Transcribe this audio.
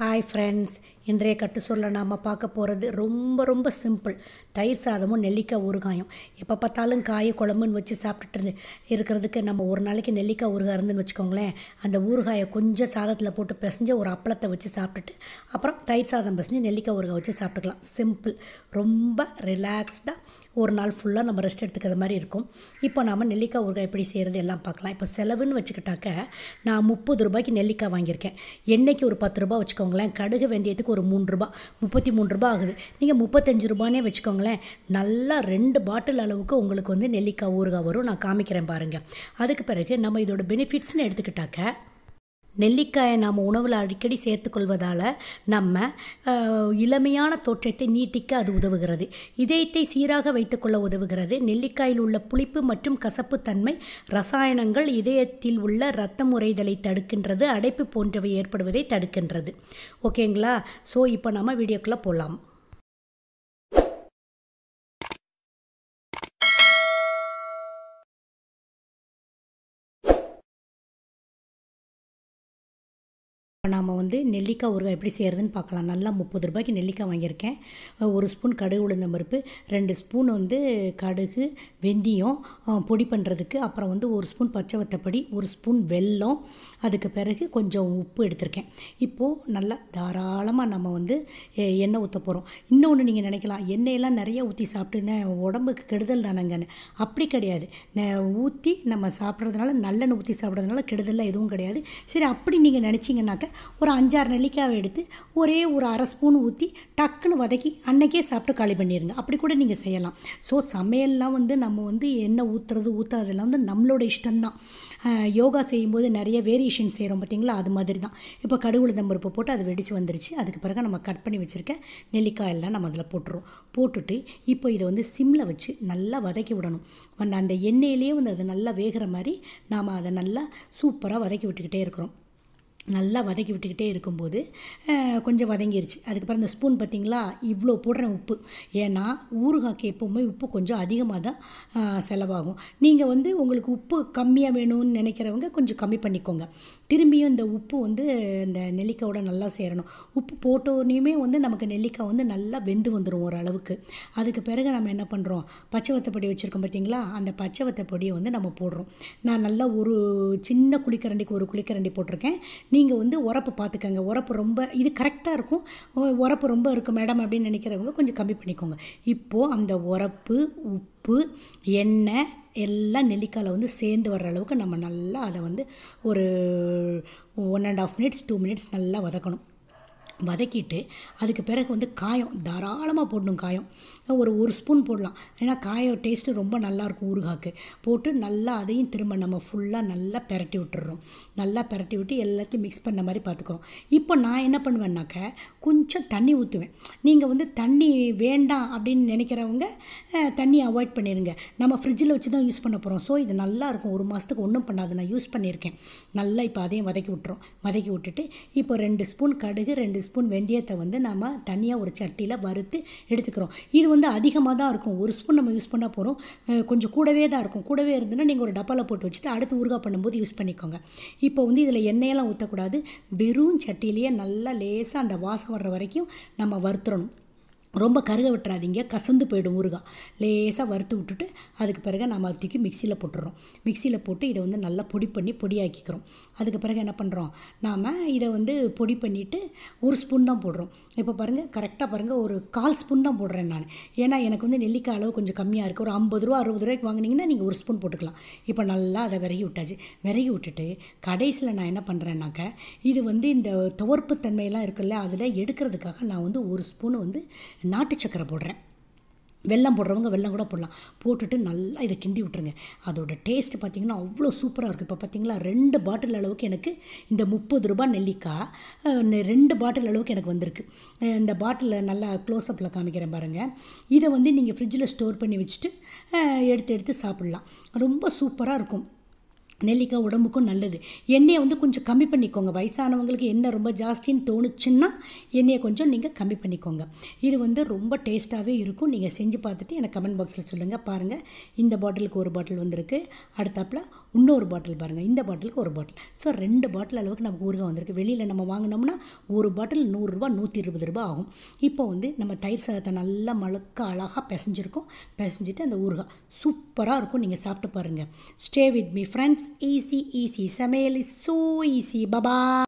hi friends இன்றைய கட்டுச்சூரில் நாம் பார்க்க போகிறது ரொம்ப ரொம்ப சிம்பிள் தயிர் சாதமும் நெல்லிக்காய் ஊறுகாயும் எப்போ பார்த்தாலும் காய குழம்புன்னு வச்சு சாப்பிட்டுட்டு இருக்கிறதுக்கு நம்ம ஒரு நாளைக்கு நெல்லிக்காய் ஊறுகாய் இருந்துன்னு வச்சுக்கோங்களேன் அந்த ஊறுகாயை கொஞ்சம் சாதத்தில் போட்டு பிசைஞ்சு ஒரு அப்பளத்தை வச்சு சாப்பிட்டுட்டு அப்புறம் தயிர் சாதம் பிசைஞ்சு நெல்லிக்காய் ஊறுகாய் வச்சு சாப்பிட்டுக்கலாம் சிம்பிள் ரொம்ப ரிலாக்ஸ்டாக ஒரு நாள் ஃபுல்லாக நம்ம ரெஸ்ட் எடுத்துக்கிற மாதிரி இருக்கும் இப்போ நாம் நெல்லிக்காய் ஊறுகாய் எப்படி செய்கிறது எல்லாம் பார்க்கலாம் இப்போ செலவுன்னு வச்சுக்கிட்டாக்க நான் முப்பது ரூபாய்க்கு நெல்லிக்காய் வாங்கியிருக்கேன் என்றைக்கு ஒரு பத்து ரூபா வச்சுக்கோங்களேன் கடுகு வெந்தயத்துக்கு ஒரு ஒரு மூணு ரூபா முப்பத்தி மூணு ரூபா ஆகுது நீங்கள் முப்பத்தஞ்சு ரூபானே வச்சுக்கோங்களேன் நல்லா ரெண்டு பாட்டில் அளவுக்கு உங்களுக்கு வந்து நெல்லிக்காய் ஊறுகாய் வரும் நான் காமிக்கிறேன் பாருங்கள் அதுக்கு பிறகு நம்ம இதோட பெனிஃபிட்ஸ்னு எடுத்துக்கிட்டாக்க நெல்லிக்காயை நாம் உணவில் அடிக்கடி சேர்த்துக்கொள்வதால் நம்ம இளமையான தோற்றத்தை நீட்டிக்க அது உதவுகிறது இதயத்தை சீராக வைத்துக்கொள்ள உதவுகிறது நெல்லிக்காயில் உள்ள புளிப்பு மற்றும் கசப்பு தன்மை ரசாயனங்கள் இதயத்தில் உள்ள இரத்தம் உறைதலை தடுக்கின்றது அடைப்பு போன்றவை ஏற்படுவதை தடுக்கின்றது ஓகேங்களா ஸோ இப்போ நம்ம வீடியோக்குள்ளே போகலாம் இப்போ நாம் வந்து நெல்லிக்காய் ஊறுகாய் எப்படி செய்கிறதுன்னு பார்க்கலாம் நல்லா முப்பது ரூபாய்க்கு நெல்லிக்காய் வாங்கியிருக்கேன் ஒரு ஸ்பூன் கடுகு உளுந்தம் பருப்பு ரெண்டு ஸ்பூன் வந்து கடுகு வெந்தயம் பொடி பண்ணுறதுக்கு அப்புறம் வந்து ஒரு ஸ்பூன் பச்சை வத்தப்படி ஒரு ஸ்பூன் வெல்லம் அதுக்கு பிறகு கொஞ்சம் உப்பு எடுத்திருக்கேன் இப்போது நல்லா தாராளமாக நம்ம வந்து எண்ணெய் ஊற்ற போகிறோம் இன்னொன்று நீங்கள் நினைக்கலாம் எண்ணெயெல்லாம் நிறைய ஊற்றி சாப்பிட்டுன்னு உடம்புக்கு கெடுதல் தானங்கன்னு அப்படி கிடையாது ஊற்றி நம்ம சாப்பிட்றதுனால நல்லெண்ணெய் ஊற்றி சாப்பிட்றதுனால கெடுதலாம் எதுவும் கிடையாது சரி அப்படி நீங்கள் நினச்சிங்கனாக்கா ஒரு அஞ்சாறு நெல்லிக்காவை எடுத்து ஒரே ஒரு அரை ஸ்பூன் ஊற்றி டக்குன்னு வதக்கி அன்னைக்கே சாப்பிட்டு காலி பண்ணிடுங்க அப்படி கூட நீங்கள் செய்யலாம் ஸோ சமையல்லாம் வந்து நம்ம வந்து என்ன ஊற்றுறது ஊற்றாதெல்லாம் வந்து நம்மளோட இஷ்டம்தான் யோகா செய்யும்போது நிறைய வேரியேஷன் செய்கிறோம் பார்த்திங்களா அது மாதிரி தான் இப்போ கடுகுல தம்பருப்பு போட்டு அது வெடித்து வந்துருச்சு அதுக்கு பிறகு நம்ம கட் பண்ணி வச்சுருக்க நெல்லிக்காய் எல்லாம் நம்ம அதில் போட்டுருவோம் போட்டுட்டு இப்போ இதை வந்து சிம்மில் வச்சு நல்லா வதக்கி விடணும் அந்த எண்ணெயிலேயே வந்து அது நல்லா வேகிற மாதிரி நாம் அதை நல்லா சூப்பராக வதக்கி விட்டுக்கிட்டே இருக்கிறோம் நல்லா வதக்கி விட்டுக்கிட்டே இருக்கும்போது கொஞ்சம் வதங்கிருச்சு அதுக்கப்புறம் இந்த ஸ்பூன் பார்த்திங்களா இவ்வளோ போடுறேன் உப்பு ஏன்னா ஊறுகாய்க்கு எப்போவுமே உப்பு கொஞ்சம் அதிகமாக தான் செலவாகும் நீங்கள் வந்து உங்களுக்கு உப்பு கம்மியாக வேணும்னு நினைக்கிறவங்க கொஞ்சம் கம்மி பண்ணிக்கோங்க திரும்பியும் இந்த உப்பு வந்து இந்த நெல்லிக்காயோட நல்லா சேரணும் உப்பு போட்டோடனையுமே வந்து நமக்கு நெல்லிக்காய் வந்து நல்லா வெந்து வந்துடும் ஓரளவுக்கு அதுக்கு பிறகு நம்ம என்ன பண்ணுறோம் பச்சை பொடி வச்சுருக்கோம் பார்த்திங்களா அந்த பச்சை பொடியை வந்து நம்ம போடுறோம் நான் நல்லா ஒரு சின்ன குளிக்கரண்டிக்கு ஒரு குளிக்கரண்டி போட்டிருக்கேன் நீங்கள் வந்து உரப்பு பார்த்துக்கங்க உரப்பு ரொம்ப இது கரெக்டாக இருக்கும் உரப்பு ரொம்ப இருக்கும் மேடம் அப்படின்னு நினைக்கிறவங்க கொஞ்சம் கம்மி பண்ணிக்கோங்க இப்போது அந்த உரப்பு உப்பு எண்ணெய் எல்லாம் நெல்லிக்காயில் வந்து சேர்ந்து வர்ற அளவுக்கு நம்ம நல்லா அதை வந்து ஒரு one and half minutes two minutes நல்லா வதக்கணும் வதக்கிட்டு அதுக்கு பிறகு வந்து காயம் தாராளமாக போடணும் காயம் ஒரு ஒரு ஸ்பூன் போடலாம் ஏன்னா காய டேஸ்ட்டு ரொம்ப நல்லாயிருக்கும் ஊறுகாக்கு போட்டு நல்லா அதையும் திரும்ப நம்ம ஃபுல்லாக நல்லா பெரட்டி விட்டுறோம் நல்லா பெரட்டி விட்டு எல்லாத்தையும் மிக்ஸ் பண்ண மாதிரி பார்த்துக்குறோம் இப்போ நான் என்ன பண்ணுவேன்னாக்க கொஞ்சம் தண்ணி ஊற்றுவேன் நீங்கள் வந்து தண்ணி வேண்டாம் அப்படின்னு நினைக்கிறவங்க தண்ணி அவாய்ட் பண்ணிடுங்க நம்ம ஃப்ரிட்ஜில் வச்சு தான் யூஸ் பண்ண போகிறோம் ஸோ இது நல்லா இருக்கும் ஒரு மாதத்துக்கு ஒன்றும் பண்ணாது நான் யூஸ் பண்ணியிருக்கேன் நல்லா இப்போ அதையும் வதக்கி விட்டுறோம் வதக்கி விட்டுட்டு இப்போ ரெண்டு ஸ்பூன் கடுகு ரெண்டு ஸ்பூன் வெந்தயத்தை வந்து நம்ம தனியாக ஒரு சட்டியில் வறுத்து எடுத்துக்கிறோம் இது வந்து அதிகமாக தான் இருக்கும் ஒரு ஸ்பூன் நம்ம யூஸ் பண்ணால் போகிறோம் கொஞ்சம் கூடவே தான் இருக்கும் கூடவே இருந்ததுன்னா நீங்கள் ஒரு டப்பாவில் போட்டு வச்சுட்டு அடுத்து ஊறுகாய் பண்ணும்போது யூஸ் பண்ணிக்கோங்க இப்போ வந்து இதில் எண்ணெயெல்லாம் ஊற்றக்கூடாது வெறும் சட்டியிலேயே நல்லா லேசாக அந்த வாசம் வர்ற வரைக்கும் நம்ம வறுத்துறணும் ரொம்ப கருக விட்டுறாதீங்க கசந்து போயிடும் ஊறுகாய் லேசாக வறுத்து விட்டுட்டு அதுக்கு பிறகு நம்ம தூக்கி மிக்சியில் போட்டுடுறோம் மிக்சியில் போட்டு இதை வந்து நல்லா பொடி பண்ணி பொடியாக்கிக்கிறோம் அதுக்கு பிறகு என்ன பண்ணுறோம் நாம் இதை வந்து பொடி பண்ணிவிட்டு ஒரு ஸ்பூன் தான் போடுறோம் இப்போ பாருங்கள் கரெக்டாக பாருங்கள் ஒரு கால் ஸ்பூன் தான் போடுறேன் நான் ஏன்னா எனக்கு வந்து நெல்லிக்காய் அளவு கொஞ்சம் கம்மியாக இருக்குது ஒரு ஐம்பது ரூபா அறுபது ரூபாய்க்கு வாங்கினீங்கன்னா நீங்கள் ஒரு ஸ்பூன் போட்டுக்கலாம் இப்போ நல்லா அதை விரகி விட்டாச்சு விரகி விட்டுட்டு கடைசியில் நான் என்ன பண்ணுறேன்னாக்க இது வந்து இந்த துவர்ப்பு தன்மையெல்லாம் இருக்குல்ல அதில் எடுக்கிறதுக்காக நான் வந்து ஒரு ஸ்பூன் வந்து நாட்டு சக்கரை போடுறேன் வெள்ளம் போடுறவங்க வெள்ளம் கூட போடலாம் போட்டுட்டு நல்லா இதை கிண்டி விட்டுருங்க அதோட டேஸ்ட் பார்த்திங்கன்னா அவ்வளோ சூப்பராக இருக்குது இப்போ பார்த்திங்களா ரெண்டு பாட்டில் அளவுக்கு எனக்கு இந்த முப்பது ரூபாய் நெல்லிக்காய் ரெண்டு பாட்டில் அளவுக்கு எனக்கு வந்திருக்கு இந்த பாட்டிலில் நல்லா க்ளோஸ்அப்பில் காமிக்கிறேன் பாருங்கள் இதை வந்து நீங்கள் ஃப்ரிட்ஜில் ஸ்டோர் பண்ணி வச்சுட்டு எடுத்து எடுத்து சாப்பிட்லாம் ரொம்ப சூப்பராக இருக்கும் நெல்லிக்காய் உடம்புக்கும் நல்லது எண்ணெயை வந்து கொஞ்சம் கம்மி பண்ணிக்கோங்க வயசானவங்களுக்கு எண்ணெய் ரொம்ப ஜாஸ்தின்னு தோணுச்சுன்னா எண்ணெயை கொஞ்சம் நீங்கள் கம்மி பண்ணிக்கோங்க இது வந்து ரொம்ப டேஸ்ட்டாகவே இருக்கும் நீங்கள் செஞ்சு பார்த்துட்டு எனக்கு கமெண்ட் பாக்ஸில் சொல்லுங்கள் பாருங்கள் இந்த பாட்டிலுக்கு ஒரு பாட்டில் வந்திருக்கு அடுத்தாப்பில் இன்னொரு பாட்டில் பாருங்கள் இந்த பாட்டிலுக்கு ஒரு பாட்டில் ஸோ ரெண்டு பாட்டில் அளவுக்கு நமக்கு ஊறுகாய் வந்திருக்கு வெளியில் நம்ம வாங்கினோம்னா ஒரு பாட்டில் நூறுரூவா நூற்றி இருபது ரூபா ஆகும் இப்போ வந்து நம்ம தயிர் சாதத்தை நல்லா மழுக்க அழகாக பிசைஞ்சிருக்கோம் பிசைஞ்சிட்டு அந்த ஊறுகாய் சூப்பராக இருக்கும் நீங்கள் சாப்பிட்டு பாருங்கள் stay with me friends easy, easy. Samail is so easy. Bye-bye.